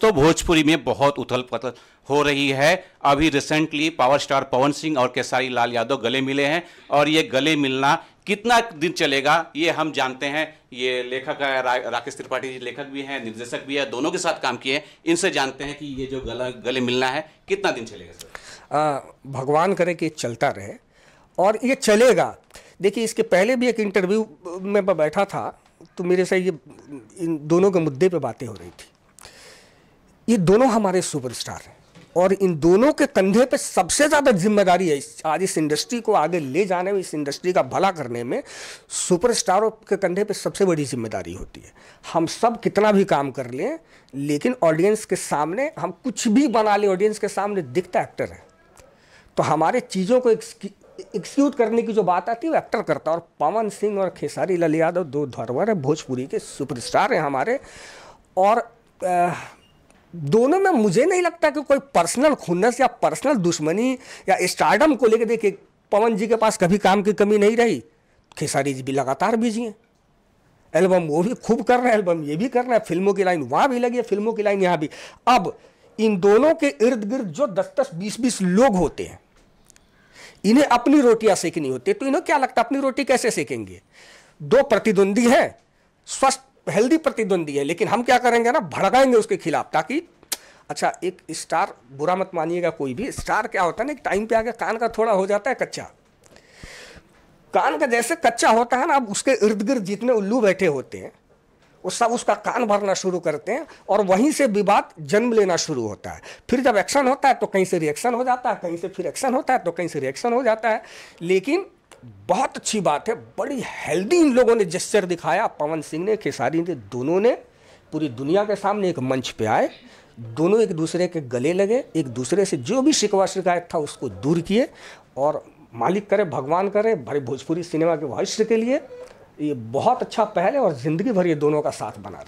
दोस्तों भोजपुरी में बहुत उथल पथल हो रही है अभी recently power star Pawan Singh और केसारी लाल यादव गले मिले हैं और ये गले मिलना कितना दिन चलेगा ये हम जानते हैं ये लेखक है रा, राकेश त्रिपाठी जी लेखक भी हैं निर्देशक भी है दोनों के साथ काम किए हैं इनसे जानते हैं कि ये जो गला गले मिलना है कितना दिन चलेगा सर आ, भगवान करे कि चलता रहे और ये चलेगा देखिए इसके पहले भी एक इंटरव्यू में बैठा था तो मेरे से ये इन दोनों के मुद्दे पे बातें हो रही थी ये दोनों हमारे सुपरस्टार हैं और इन दोनों के कंधे पे सबसे ज़्यादा जिम्मेदारी है इस, आज इस इंडस्ट्री को आगे ले जाने में इस इंडस्ट्री का भला करने में सुपरस्टारों के कंधे पे सबसे बड़ी जिम्मेदारी होती है हम सब कितना भी काम कर लें लेकिन ऑडियंस के सामने हम कुछ भी बना लें ऑडियंस के सामने दिखता एक्टर है तो हमारे चीज़ों को एक्सक्यूट करने की जो बात आती है वो एक्टर करता है और पवन सिंह और खेसारी लाल यादव दो धरोहर है भोजपुरी के सुपरस्टार हैं हमारे और आ, दोनों में मुझे नहीं लगता कि कोई पर्सनल खुन्नस या पर्सनल दुश्मनी या स्टार्डम को लेकर देखिए पवन जी के पास कभी काम की कमी नहीं रही खेसारी जी भी लगातार बिजी हैं एल्बम वो भी खूब कर रहे हैं एल्बम ये भी कर रहे हैं फिल्मों की लाइन वहाँ भी लगी है फिल्मों की लाइन यहाँ भी अब इन दोनों के इर्द गिर्द जो दस दस बीस बीस लोग होते हैं इन्हें अपनी रोटियां सेकनी होती है तो इन्हें क्या लगता है अपनी रोटी कैसे सेकेंगे दो प्रतिद्वंदी हैं स्वस्थ हेल्दी प्रतिद्वंदी है लेकिन हम क्या करेंगे ना भड़काएंगे उसके खिलाफ ताकि अच्छा एक स्टार बुरा मत मानिएगा कोई भी स्टार क्या होता है ना एक टाइम पे आगे कान का थोड़ा हो जाता है कच्चा कान का जैसे कच्चा होता है ना अब उसके इर्द गिर्द जितने उल्लू बैठे होते हैं वो सब उसका कान भरना शुरू करते हैं और वहीं से विवाद जन्म लेना शुरू होता है फिर जब एक्शन होता है तो कहीं से रिएक्शन हो जाता है कहीं से फिर एक्शन होता है तो कहीं से रिएक्शन हो जाता है लेकिन बहुत अच्छी बात है बड़ी हेल्दी इन लोगों ने जेस्चर दिखाया पवन सिंह ने खेसारी ने दोनों ने पूरी दुनिया के सामने एक मंच पे आए दोनों एक दूसरे के गले लगे एक दूसरे से जो भी शिकवा शिकायत था उसको दूर किए और मालिक करे भगवान करे भाई भोजपुरी सिनेमा के भविष्य के लिए ये बहुत अच्छा पहल है और ज़िंदगी भर ये दोनों का साथ बना